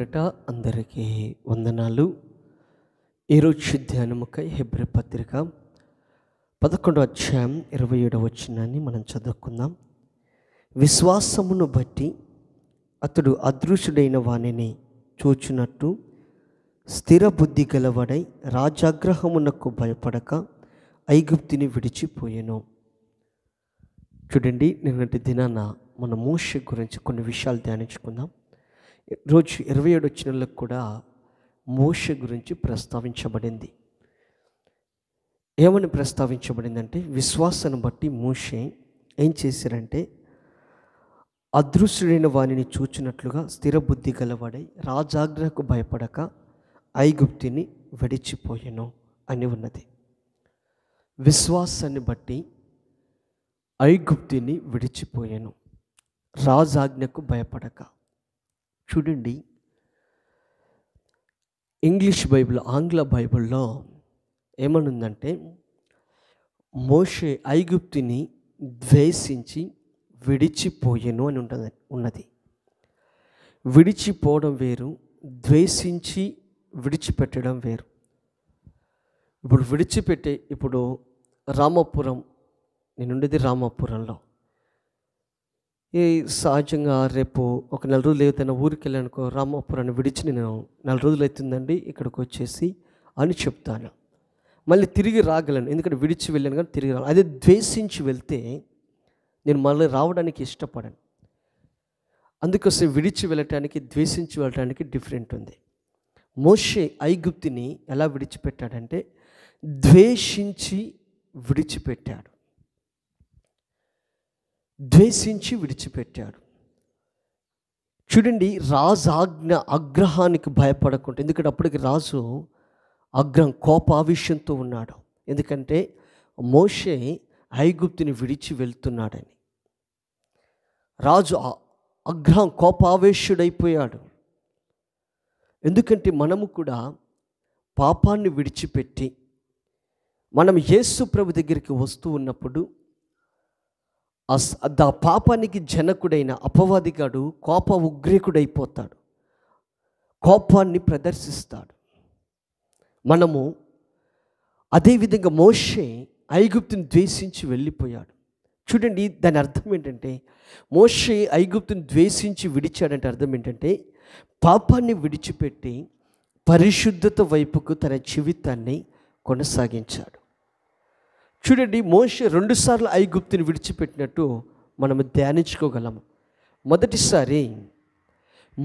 పేరిట అందరికీ వందనాలు ఈరోజు ధ్యానముకై హెబ్రి పత్రిక పదకొండవ అధ్యాయం ఇరవై ఏడవ వచ్చినాన్ని మనం చదువుకుందాం విశ్వాసమును బట్టి అతడు అదృశ్యుడైన వాణిని చూచినట్టు స్థిర బుద్ధి గలవడై రాజాగ్రహమునకు భయపడక ఐగుప్తిని విడిచిపోయాను చూడండి నిన్నటి దినాన మన మోష గురించి కొన్ని విషయాలు ధ్యానించుకుందాం రోజు ఇరవై ఏడు వచ్చినలకు కూడా మోష గురించి ప్రస్తావించబడింది ఏమని ప్రస్తావించబడిందంటే విశ్వాసాన్ని బట్టి మోష ఏం చేశారంటే అదృశ్యుడైన వానిని చూచినట్లుగా స్థిరబుద్ధి గలవాడై రాజాగ్రహకు భయపడక ఐగుప్తిని విడిచిపోయాను అని ఉన్నది విశ్వాసాన్ని బట్టి ఐగుప్తిని విడిచిపోయాను రాజాజ్ఞకు భయపడక చూడండి ఇంగ్లీష్ బైబిల్ ఆంగ్ల బైబిల్లో ఏమనుందంటే మోషే ఐగుప్తిని ద్వేషించి విడిచిపోయేను అని ఉంటుంది ఉన్నది విడిచిపోవడం వేరు ద్వేషించి విడిచిపెట్టడం వేరు ఇప్పుడు విడిచిపెట్టే ఇప్పుడు రామాపురం నేనుండేది రామాపురంలో ఈ సహజంగా రేపు ఒక నెల రోజులు ఏదైనా ఊరికి వెళ్ళానుకో రామాపురాన్ని విడిచి నేను నెల రోజులు అవుతుందండి ఇక్కడికి వచ్చేసి అని చెప్తాను మళ్ళీ తిరిగి రాగలను ఎందుకంటే విడిచి వెళ్ళాను కానీ తిరిగి రాను అదే ద్వేషించి వెళ్తే నేను మళ్ళీ రావడానికి ఇష్టపడను అందుకోసం విడిచి వెళ్ళటానికి ద్వేషించి వెళ్ళటానికి డిఫరెంట్ ఉంది మోషే ఐగుప్తిని ఎలా విడిచిపెట్టాడంటే ద్వేషించి విడిచిపెట్టాడు ద్వేషించి విడిచిపెట్టాడు చూడండి రాజు ఆజ్ఞ భయపడకుండా ఎందుకంటే అప్పటికి రాజు అగ్రం కోపావిష్యంతో ఉన్నాడు ఎందుకంటే మోషే ఐగుప్తిని విడిచి వెళ్తున్నాడని రాజు అగ్రహం కోపావేశుడైపోయాడు ఎందుకంటే మనము కూడా పాపాన్ని విడిచిపెట్టి మనం యేసు ప్రభు దగ్గరికి వస్తూ ఉన్నప్పుడు ఆ పాపానికి జనకుడైన అపవాదిగాడు కోప ఉగ్రీకుడైపోతాడు కోపాన్ని ప్రదర్శిస్తాడు మనము అదేవిధంగా మోషే ఐగుప్తుని ద్వేషించి వెళ్ళిపోయాడు చూడండి దాని అర్థం ఏంటంటే మోషే ఐగుప్తుని ద్వేషించి విడిచాడంటే అర్థం ఏంటంటే పాపాన్ని విడిచిపెట్టి పరిశుద్ధత వైపుకు తన జీవితాన్ని కొనసాగించాడు చూడండి మోషే రెండుసార్లు ఐగుప్తిని విడిచిపెట్టినట్టు మనం ధ్యానించుకోగలము మొదటిసారి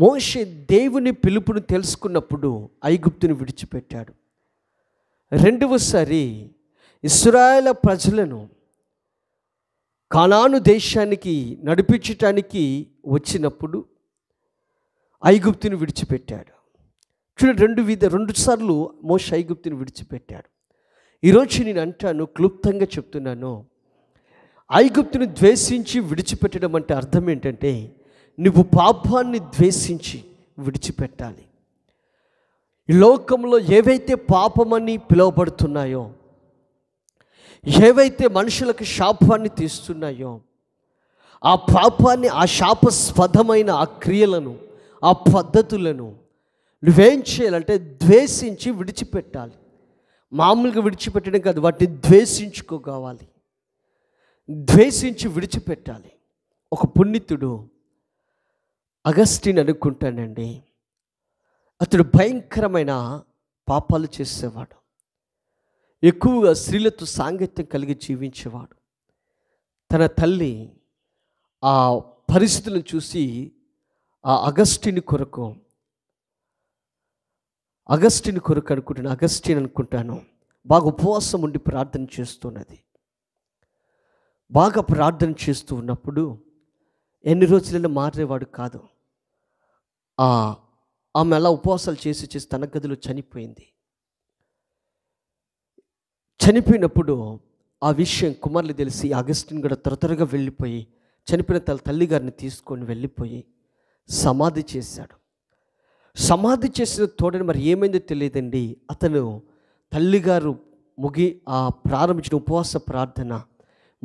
మోషే దేవుని పిలుపును తెలుసుకున్నప్పుడు ఐగుప్తుని విడిచిపెట్టాడు రెండవసారి ఇస్రాయల ప్రజలను కానాను దేశానికి నడిపించటానికి వచ్చినప్పుడు ఐగుప్తిని విడిచిపెట్టాడు చూడండి రెండు విధ రెండు సార్లు మోష ఐగుప్తిని విడిచిపెట్టాడు ఈరోజు నేను అంటాను క్లుప్తంగా చెప్తున్నాను ఐగుప్తుని ద్వేషించి విడిచిపెట్టడం అంటే అర్థం ఏంటంటే నువ్వు పాపాన్ని ద్వేషించి విడిచిపెట్టాలి లోకంలో ఏవైతే పాపమని పిలువబడుతున్నాయో ఏవైతే మనుషులకు శాపాన్ని తీస్తున్నాయో ఆ పాపాన్ని ఆ శాపస్పదమైన ఆ క్రియలను ఆ పద్ధతులను నువ్వేం చేయాలంటే ద్వేషించి విడిచిపెట్టాలి మామూలుగా విడిచిపెట్టడం కాదు వాటిని కావాలి ద్వేషించి విడిచిపెట్టాలి ఒక పుణ్యతుడు అగస్టిన్ అనుకుంటానండి అతడు భయంకరమైన పాపాలు చేసేవాడు ఎక్కువగా స్త్రీలతో సాంగత్యం కలిగి జీవించేవాడు తన తల్లి ఆ పరిస్థితులను చూసి ఆ అగస్టిని కొరకు అగస్టిన్ కొరకు అనుకుంటున్నాను అగస్టిన్ అనుకుంటాను బాగా ఉపవాసం ఉండి ప్రార్థన చేస్తున్నది బాగా ప్రార్థన చేస్తూ ఉన్నప్పుడు ఎన్ని రోజులైనా మారేవాడు కాదు ఆమె అలా ఉపవాసాలు చేసి చేసి తన గదిలో చనిపోయింది చనిపోయినప్పుడు ఆ విషయం కుమార్లు తెలిసి అగస్టిన్ కూడా త్వర త్వరగా వెళ్ళిపోయి చనిపోయిన తన తల్లిగారిని తీసుకొని వెళ్ళిపోయి సమాధి చేశాడు సమాధి చేసిన తోడని మరి ఏమైందో తెలియదండి అతను తల్లిగారు ముగి ఆ ప్రారంభించిన ఉపవాస ప్రార్థన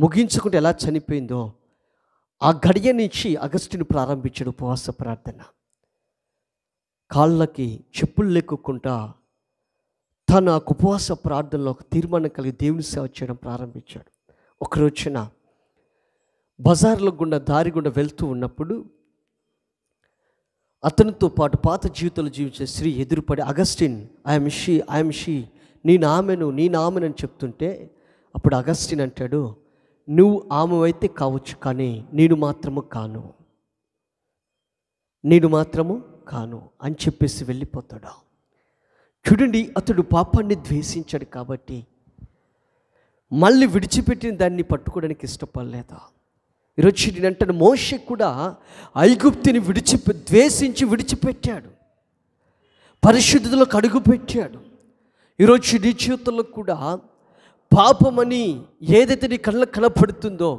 ముగించుకుంటే ఎలా చనిపోయిందో ఆ గడియ నుంచి అగస్టుని ప్రారంభించాడు ఉపవాస ప్రార్థన కాళ్ళకి చెప్పులు లెక్కుకుంటా తన ఉపవాస ప్రార్థనలో ఒక తీర్మానం కలిగి దేవుని సేవ చేయడం ప్రారంభించాడు ఒకరోజున బజార్లో గుండా దారి గుండా వెళ్తూ ఉన్నప్పుడు అతనితో పాటు పాత జీవితంలో జీవించే స్త్రీ ఎదురుపడి Augustine I'm she I'm she నీ నామెను నీ నామెనని చెప్తుంటే అప్పుడు అగస్టిన్ అంటాడు నువ్వు ఆమె అయితే కావచ్చు కానీ నేను మాత్రము కాను నేను మాత్రము కాను అని చెప్పేసి వెళ్ళిపోతాడు చూడండి అతడు పాపాన్ని ద్వేషించాడు కాబట్టి మళ్ళీ విడిచిపెట్టిన దాన్ని పట్టుకోవడానికి ఇష్టపడలేదా ఈరోజు అంటాను మోష కూడా ఐగుప్తిని విడిచి ద్వేషించి విడిచిపెట్టాడు పరిశుద్ధులకు అడుగుపెట్టాడు పెట్టాడు ఈరోజు నీ జీవితంలో కూడా పాపమని ఏదైతే నీ కళ్ళకు కనపడుతుందో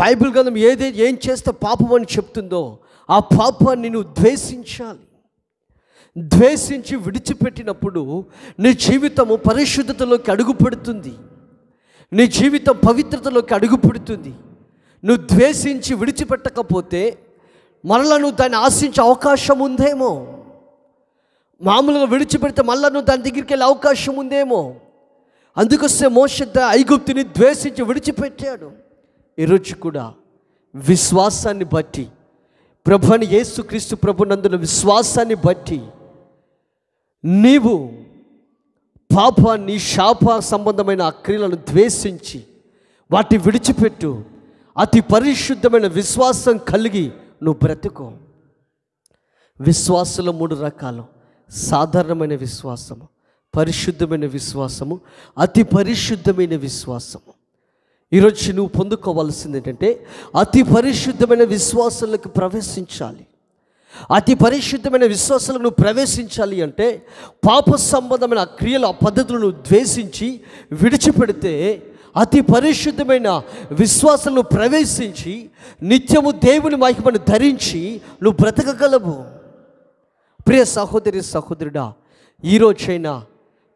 బైబిల్ గ్రంథం ఏదే ఏం చేస్తే పాపం అని చెప్తుందో ఆ పాపాన్ని నువ్వు ద్వేషించాలి ద్వేషించి విడిచిపెట్టినప్పుడు నీ జీవితము పరిశుద్ధతలోకి అడుగుపెడుతుంది నీ జీవితం పవిత్రతలోకి అడుగుపెడుతుంది నువ్వు ద్వేషించి విడిచిపెట్టకపోతే మరలా నువ్వు దాన్ని ఆశించే అవకాశం ఉందేమో మామూలుగా విడిచిపెడితే మళ్ళా నువ్వు దాని దగ్గరికి వెళ్ళే అవకాశం ఉందేమో అందుకొస్తే మోషద్ద ఐగుప్తిని ద్వేషించి విడిచిపెట్టాడు ఈరోజు కూడా విశ్వాసాన్ని బట్టి ప్రభుని యేసుక్రీస్తు ప్రభునందున విశ్వాసాన్ని బట్టి నీవు పాపాన్ని శాప సంబంధమైన క్రియలను ద్వేషించి వాటిని విడిచిపెట్టు అతి పరిశుద్ధమైన విశ్వాసం కలిగి నువ్వు బ్రతుకో విశ్వాసంలో మూడు రకాలు సాధారణమైన విశ్వాసము పరిశుద్ధమైన విశ్వాసము అతి పరిశుద్ధమైన విశ్వాసము ఈరోజు నువ్వు పొందుకోవాల్సింది ఏంటంటే అతి పరిశుద్ధమైన విశ్వాసంలోకి ప్రవేశించాలి అతి పరిశుద్ధమైన విశ్వాసాలకు నువ్వు ప్రవేశించాలి అంటే పాప సంబంధమైన క్రియలు ఆ పద్ధతులను ద్వేషించి విడిచిపెడితే అతి పరిశుద్ధమైన విశ్వాసంలో ప్రవేశించి నిత్యము దేవుని మహిమను ధరించి నువ్వు బ్రతకగలవు ప్రియ సహోదరి సహోదరుడా ఈరోజైనా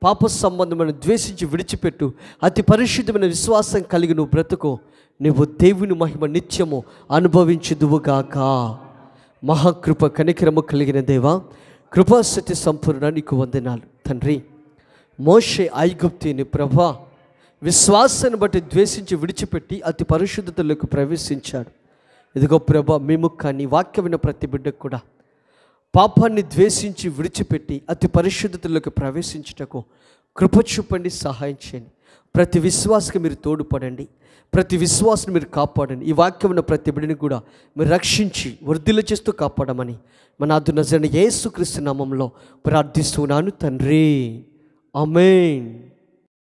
పాప సంబంధమైన ద్వేషించి విడిచిపెట్టు అతి పరిశుద్ధమైన విశ్వాసం కలిగి నువ్వు బ్రతుకు నువ్వు దేవుని మహిమ నిత్యము అనుభవించదువుగాక మహాకృప కనికరము కలిగిన దేవా కృపాశక్తి సంపూర్ణ నీకు వందనాలు తండ్రి మోషే ఐగుప్తిని ప్రభా విశ్వాసాన్ని బట్టి ద్వేషించి విడిచిపెట్టి అతి పరిశుద్ధతలోకి ప్రవేశించాడు ఇదిగో ప్రభ మీ ముఖాన్ని వాక్య విన ప్రతి బిడ్డకు కూడా పాపాన్ని ద్వేషించి విడిచిపెట్టి అతి పరిశుద్ధతలోకి ప్రవేశించటకు కృప చూపండి సహాయం చేయండి ప్రతి విశ్వాసకి మీరు తోడుపడండి ప్రతి విశ్వాసం మీరు కాపాడండి ఈ వాక్యం ఉన్న ప్రతి బిడ్డని కూడా మీరు రక్షించి వృద్ధిలో చేస్తూ కాపాడమని మన అదు నజరని ఏసుక్రీస్తు నామంలో ప్రార్థిస్తున్నాను తండ్రి అమేన్